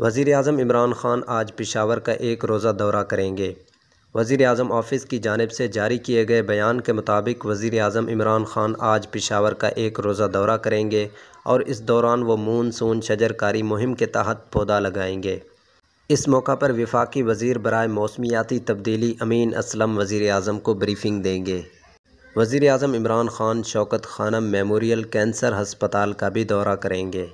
वज़ी अजम इमरान ख़ान आज पिशावर का एक रोज़ा दौरा करेंगे वज़ी अजम ऑफ़िस की जानब से जारी किए गए बयान के मुताबिक वज़ी अजम इमरान ख़ान आज पिशावर का एक रोज़ा दौरा करेंगे और इस दौरान वो मून सून शजरकारी मुहिम के तहत पौधा लगाएंगे इस मौका पर विफाकी वजी बरए मौसमियाती तब्दीली अमीन असलम वज़ी अजम को ब्रीफिंग देंगे वज़ी अजम इमरान ख़ान शौकत खानम मेमोरियल कैंसर हस्पताल का भी दौरा करेंगे